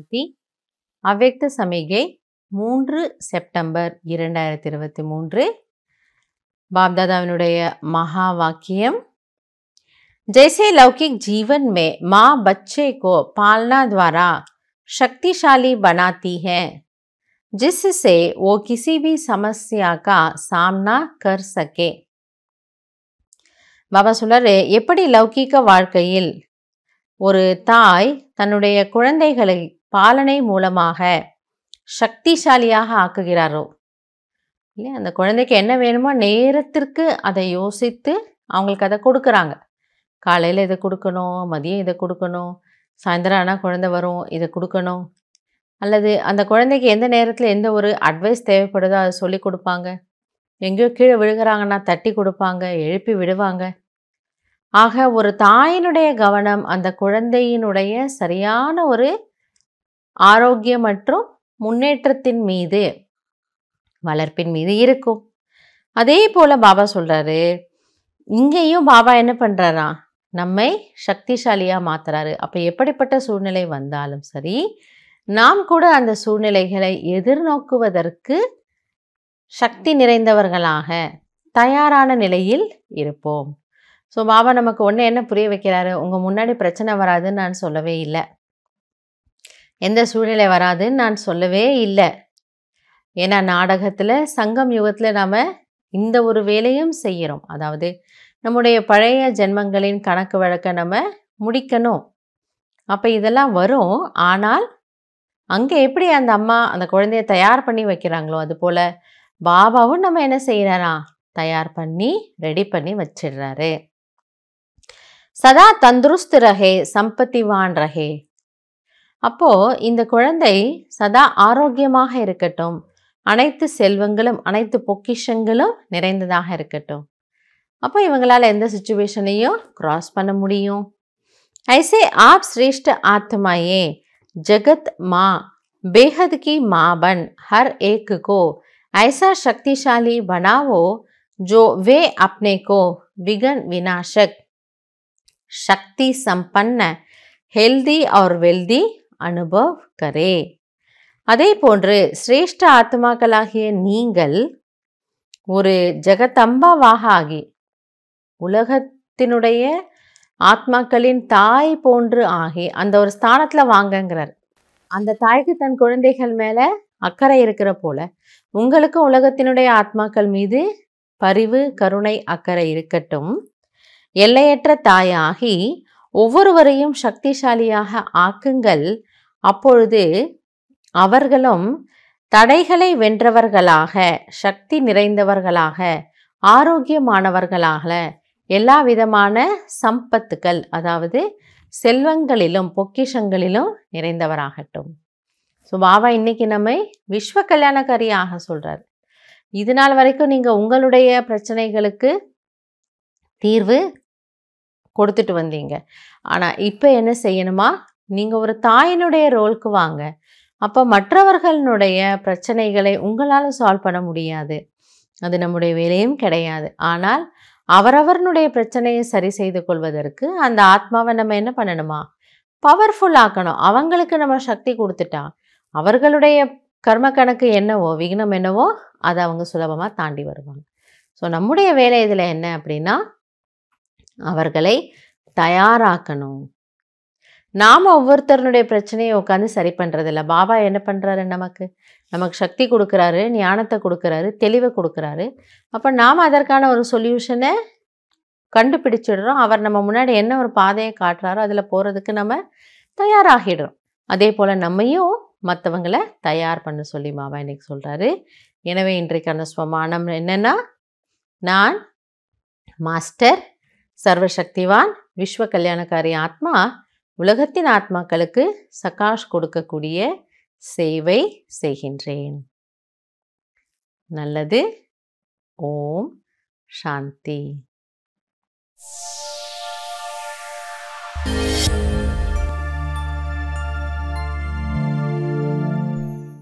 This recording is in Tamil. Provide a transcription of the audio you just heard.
சாந்தி அவ்வக்த சமிகை மூன்று செப்டம்பர் இரண்டாயிரத்தி இருபத்தி மூன்று பாப்தாதாவினுடைய மகா வாக்கியம் जैसे लौकिक जीवन में माँ बच्चे को पालना द्वारा शक्तिशाली बनाती है जिससे ஓ கிசி பி சமஸ்யா கா சாம்னா கர் சகே பாபா சொல்கிறாரு எப்படி லௌகீக வாழ்க்கையில் ஒரு தாய் தன்னுடைய குழந்தைகளை பாலனை மூலமாக சக்திசாலியாக ஆக்குகிறாரோ இல்லையா அந்த குழந்தைக்கு என்ன வேணுமோ நேரத்திற்கு அதை யோசித்து அவங்களுக்கு அதை கொடுக்குறாங்க காலையில் இதை கொடுக்கணும் மதியம் இதை கொடுக்கணும் சாயந்தரம் ஆனால் குழந்தை வரும் இதை கொடுக்கணும் அல்லது அந்த குழந்தைக்கு எந்த நேரத்தில் எந்த ஒரு அட்வைஸ் தேவைப்படுதோ அதை சொல்லி கொடுப்பாங்க எங்கேயோ கீழே விழுகிறாங்கன்னா தட்டி கொடுப்பாங்க எழுப்பி விடுவாங்க ஆக ஒரு தாயினுடைய கவனம் அந்த குழந்தையினுடைய சரியான ஒரு ஆரோக்கியம் மற்றும் முன்னேற்றத்தின் மீது வளர்ப்பின் மீது இருக்கும் அதே போல் பாபா சொல்கிறாரு இங்கேயும் பாபா என்ன பண்ணுறாரா நம்மை சக்திசாலியாக மாற்றுறாரு அப்போ எப்படிப்பட்ட சூழ்நிலை வந்தாலும் சரி நாம் கூட அந்த சூழ்நிலைகளை எதிர்நோக்குவதற்கு சக்தி நிறைந்தவர்களாக தயாரான நிலையில் இருப்போம் ஸோ பாபா நமக்கு ஒன்று என்ன புரிய வைக்கிறாரு உங்கள் முன்னாடி பிரச்சனை வராதுன்னு நான் சொல்லவே இல்லை எந்த சூழ்நிலை வராதுன்னு நான் சொல்லவே இல்லை ஏன்னா நாடகத்தில் சங்கம் யுகத்தில் நாம் இந்த ஒரு வேலையும் செய்கிறோம் அதாவது நம்முடைய பழைய ஜென்மங்களின் கணக்கு வழக்கை நம்ம முடிக்கணும் அப்போ இதெல்லாம் வரும் ஆனால் அங்கே எப்படி அந்த அம்மா அந்த குழந்தைய தயார் பண்ணி வைக்கிறாங்களோ அது போல் பாபாவும் நம்ம என்ன செய்கிறாரா தயார் பண்ணி ரெடி பண்ணி வச்சிடுறாரு சதா தந்துருஸ்து ரஹே சம்பத்திவான் ரஹே அப்போ இந்த குழந்தை சதா ஆரோக்கியமாக இருக்கட்டும் அனைத்து செல்வங்களும் அனைத்து பொக்கிஷங்களும் நிறைந்ததாக இருக்கட்டும் அப்போ இவங்களால் எந்த சுச்சுவேஷனையும் க்ராஸ் பண்ண முடியும் ஐசே ஆப் ஸ்ரேஷ்ட ஆத்மாயே ஜகத் மா बेहद की माँ ஹர் हर கோ ஐசா சக்திசாலி शक्तिशाली ஜோ வே அப்னே கோ விகன் வினாஷக் சக்தி சம்பன்ன ஹெல்தி ஆர் வெல்தி அனுபவ் கரே அதே போன்று சிரேஷ்ட ஆத்மாக்களாகிய நீங்கள் ஒரு ஜெகதம்பாவாக ஆகி உலகத்தினுடைய ஆத்மாக்களின் தாய் போன்று ஆகி அந்த ஒரு ஸ்தானத்தில் வாங்கங்கிறார் அந்த தாய்க்கு தன் குழந்தைகள் மேலே அக்கறை இருக்கிற போல உங்களுக்கும் உலகத்தினுடைய ஆத்மாக்கள் மீது பரிவு கருணை அக்கறை இருக்கட்டும் எல்லையற்ற தாயாகி ஒவ்வொருவரையும் சக்திசாலியாக ஆக்குங்கள் அப்பொழுது அவர்களும் தடைகளை வென்றவர்களாக சக்தி நிறைந்தவர்களாக ஆரோக்கியமானவர்களாக எல்லா விதமான சம்பத்துக்கள் அதாவது செல்வங்களிலும் பொக்கிஷங்களிலும் நிறைந்தவராகட்டும் ஸோ பாபா இன்னைக்கு நம்மை விஸ்வ கல்யாணக்காரியாக சொல்கிறார் இது நாள் வரைக்கும் நீங்கள் உங்களுடைய பிரச்சனைகளுக்கு தீர்வு கொடுத்துட்டு வந்தீங்க ஆனால் இப்போ என்ன செய்யணுமா நீங்கள் ஒரு தாயினுடைய ரோலுக்கு வாங்க அப்போ மற்றவர்களுடைய பிரச்சனைகளை உங்களால் சால்வ் பண்ண முடியாது அது நம்முடைய வேலையும் கிடையாது ஆனால் அவரவர்னுடைய பிரச்சனையை சரி செய்து கொள்வதற்கு அந்த ஆத்மாவை நம்ம என்ன பண்ணணுமா பவர்ஃபுல் ஆக்கணும் அவங்களுக்கு நம்ம சக்தி கொடுத்துட்டா அவர்களுடைய கர்ம கணக்கு என்னவோ விக்னம் என்னவோ அதை அவங்க சுலபமாக தாண்டி வருவாங்க ஸோ நம்முடைய வேலை இதில் என்ன அப்படின்னா அவர்களை தயாராக்கணும் நாம் ஒவ்வொருத்தருடைய பிரச்சனையை உட்காந்து சரி பண்ணுறதில்ல பாபா என்ன பண்ணுறாரு நமக்கு நமக்கு சக்தி கொடுக்குறாரு ஞானத்தை கொடுக்குறாரு தெளிவை கொடுக்குறாரு அப்போ நாம் அதற்கான ஒரு சொல்யூஷனை கண்டுபிடிச்சிடுறோம் அவர் நம்ம முன்னாடி என்ன ஒரு பாதையை காட்டுறாரோ அதில் போகிறதுக்கு நம்ம தயாராகிடுறோம் அதே போல் நம்மையும் மற்றவங்களை தயார் பண்ண சொல்லி மாவா இன்னைக்கு சொல்கிறாரு எனவே இன்றைக்கான சுவமானம் என்னென்னா நான் மாஸ்டர் சர்வசக்திவான் விஸ்வ கல்யாணக்காரி ஆத்மா உலகத்தின் ஆத்மாக்களுக்கு சகாஷ் கொடுக்கக்கூடிய சேவை செய்கின்றேன் நல்லது ஓம் சாந்தி